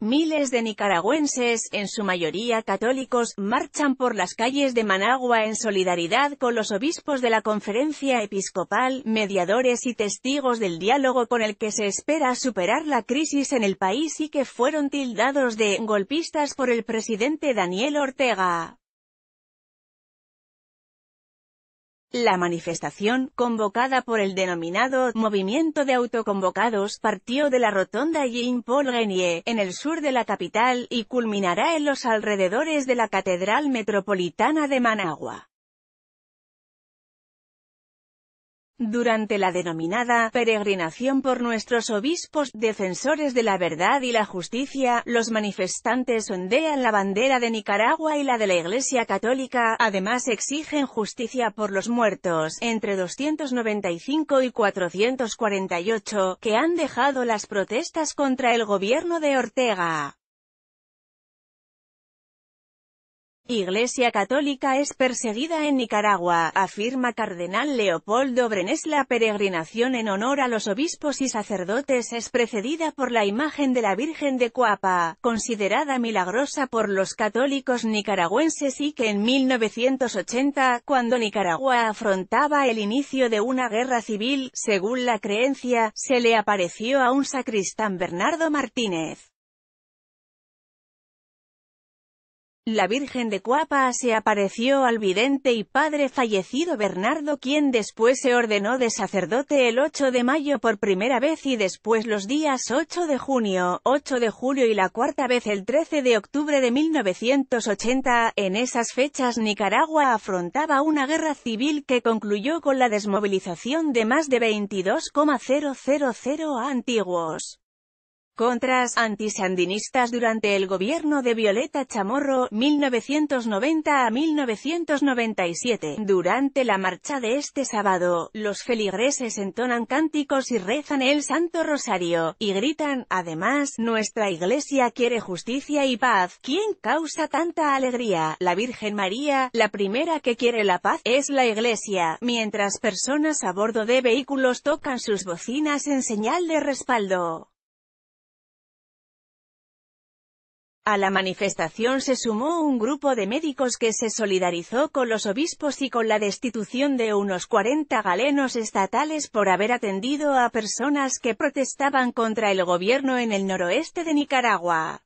Miles de nicaragüenses, en su mayoría católicos, marchan por las calles de Managua en solidaridad con los obispos de la conferencia episcopal, mediadores y testigos del diálogo con el que se espera superar la crisis en el país y que fueron tildados de «golpistas» por el presidente Daniel Ortega. La manifestación, convocada por el denominado Movimiento de Autoconvocados, partió de la rotonda Jean-Paul Renier, en el sur de la capital, y culminará en los alrededores de la Catedral Metropolitana de Managua. Durante la denominada peregrinación por nuestros obispos, defensores de la verdad y la justicia, los manifestantes ondean la bandera de Nicaragua y la de la Iglesia Católica, además exigen justicia por los muertos, entre 295 y 448, que han dejado las protestas contra el gobierno de Ortega. Iglesia Católica es perseguida en Nicaragua, afirma Cardenal Leopoldo Brenes. La peregrinación en honor a los obispos y sacerdotes es precedida por la imagen de la Virgen de Cuapa, considerada milagrosa por los católicos nicaragüenses y que en 1980, cuando Nicaragua afrontaba el inicio de una guerra civil, según la creencia, se le apareció a un sacristán Bernardo Martínez. La Virgen de Cuapa se apareció al vidente y padre fallecido Bernardo quien después se ordenó de sacerdote el 8 de mayo por primera vez y después los días 8 de junio, 8 de julio y la cuarta vez el 13 de octubre de 1980. En esas fechas Nicaragua afrontaba una guerra civil que concluyó con la desmovilización de más de 22,000 antiguos contras antisandinistas durante el gobierno de Violeta Chamorro, 1990 a 1997. Durante la marcha de este sábado, los feligreses entonan cánticos y rezan el Santo Rosario, y gritan, además, nuestra iglesia quiere justicia y paz. ¿Quién causa tanta alegría? La Virgen María, la primera que quiere la paz, es la iglesia, mientras personas a bordo de vehículos tocan sus bocinas en señal de respaldo. A la manifestación se sumó un grupo de médicos que se solidarizó con los obispos y con la destitución de unos 40 galenos estatales por haber atendido a personas que protestaban contra el gobierno en el noroeste de Nicaragua.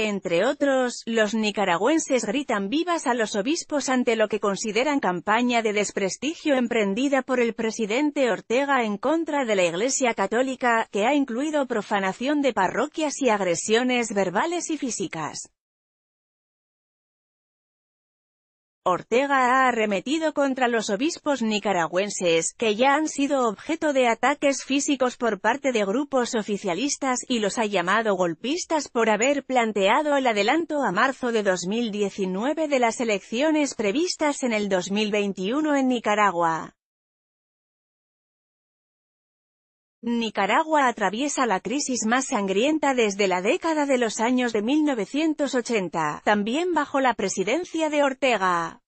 Entre otros, los nicaragüenses gritan vivas a los obispos ante lo que consideran campaña de desprestigio emprendida por el presidente Ortega en contra de la Iglesia Católica, que ha incluido profanación de parroquias y agresiones verbales y físicas. Ortega ha arremetido contra los obispos nicaragüenses, que ya han sido objeto de ataques físicos por parte de grupos oficialistas, y los ha llamado golpistas por haber planteado el adelanto a marzo de 2019 de las elecciones previstas en el 2021 en Nicaragua. Nicaragua atraviesa la crisis más sangrienta desde la década de los años de 1980, también bajo la presidencia de Ortega.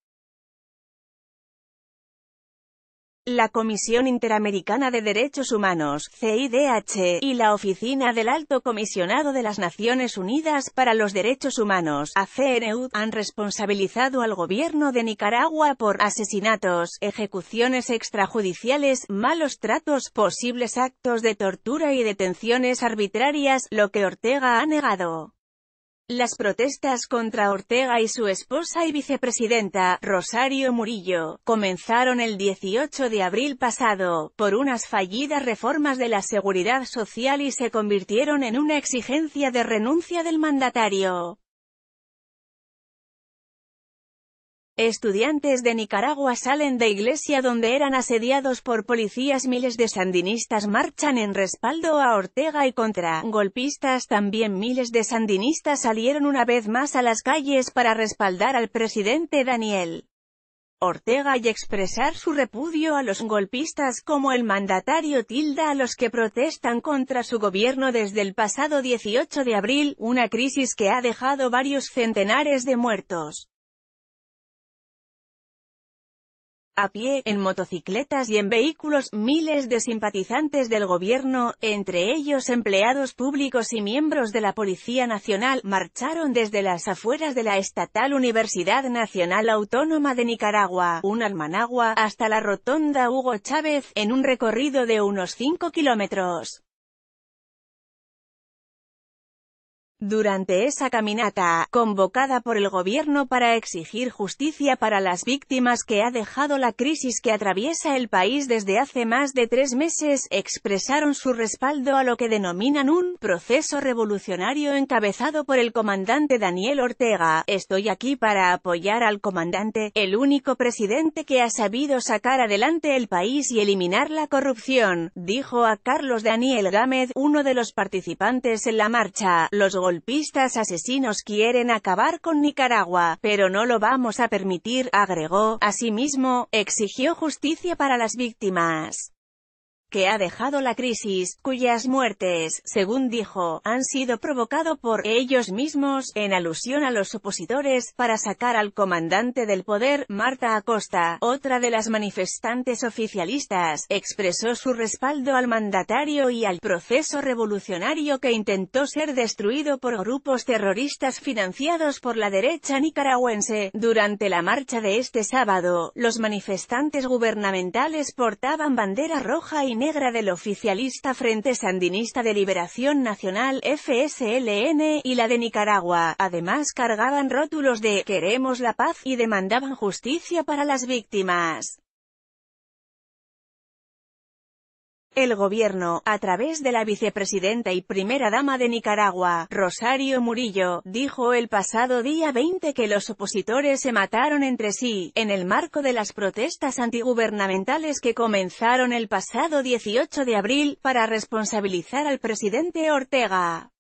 La Comisión Interamericana de Derechos Humanos, CIDH, y la Oficina del Alto Comisionado de las Naciones Unidas para los Derechos Humanos, ACNU, han responsabilizado al gobierno de Nicaragua por asesinatos, ejecuciones extrajudiciales, malos tratos, posibles actos de tortura y detenciones arbitrarias, lo que Ortega ha negado. Las protestas contra Ortega y su esposa y vicepresidenta, Rosario Murillo, comenzaron el 18 de abril pasado, por unas fallidas reformas de la seguridad social y se convirtieron en una exigencia de renuncia del mandatario. Estudiantes de Nicaragua salen de iglesia donde eran asediados por policías miles de sandinistas marchan en respaldo a Ortega y contra golpistas también miles de sandinistas salieron una vez más a las calles para respaldar al presidente Daniel Ortega y expresar su repudio a los golpistas como el mandatario tilda a los que protestan contra su gobierno desde el pasado 18 de abril, una crisis que ha dejado varios centenares de muertos. a pie, en motocicletas y en vehículos, miles de simpatizantes del gobierno, entre ellos empleados públicos y miembros de la Policía Nacional, marcharon desde las afueras de la Estatal Universidad Nacional Autónoma de Nicaragua, un almanagua, hasta la rotonda Hugo Chávez, en un recorrido de unos 5 kilómetros. Durante esa caminata, convocada por el gobierno para exigir justicia para las víctimas que ha dejado la crisis que atraviesa el país desde hace más de tres meses, expresaron su respaldo a lo que denominan un proceso revolucionario encabezado por el comandante Daniel Ortega. Estoy aquí para apoyar al comandante, el único presidente que ha sabido sacar adelante el país y eliminar la corrupción, dijo a Carlos Daniel Gámez, uno de los participantes en la marcha. Los golpistas asesinos quieren acabar con Nicaragua, pero no lo vamos a permitir, agregó. Asimismo, exigió justicia para las víctimas que ha dejado la crisis, cuyas muertes, según dijo, han sido provocado por ellos mismos, en alusión a los opositores, para sacar al comandante del poder, Marta Acosta, otra de las manifestantes oficialistas, expresó su respaldo al mandatario y al proceso revolucionario que intentó ser destruido por grupos terroristas financiados por la derecha nicaragüense. Durante la marcha de este sábado, los manifestantes gubernamentales portaban bandera roja y negra del oficialista Frente Sandinista de Liberación Nacional FSLN y la de Nicaragua, además cargaban rótulos de «Queremos la paz» y demandaban justicia para las víctimas. El gobierno, a través de la vicepresidenta y primera dama de Nicaragua, Rosario Murillo, dijo el pasado día 20 que los opositores se mataron entre sí, en el marco de las protestas antigubernamentales que comenzaron el pasado 18 de abril, para responsabilizar al presidente Ortega.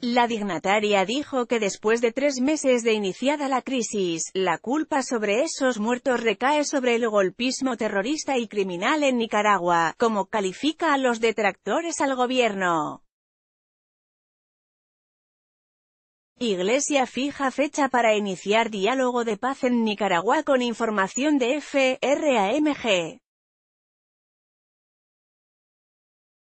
La dignataria dijo que después de tres meses de iniciada la crisis, la culpa sobre esos muertos recae sobre el golpismo terrorista y criminal en Nicaragua, como califica a los detractores al gobierno. Iglesia fija fecha para iniciar diálogo de paz en Nicaragua con información de FRAMG.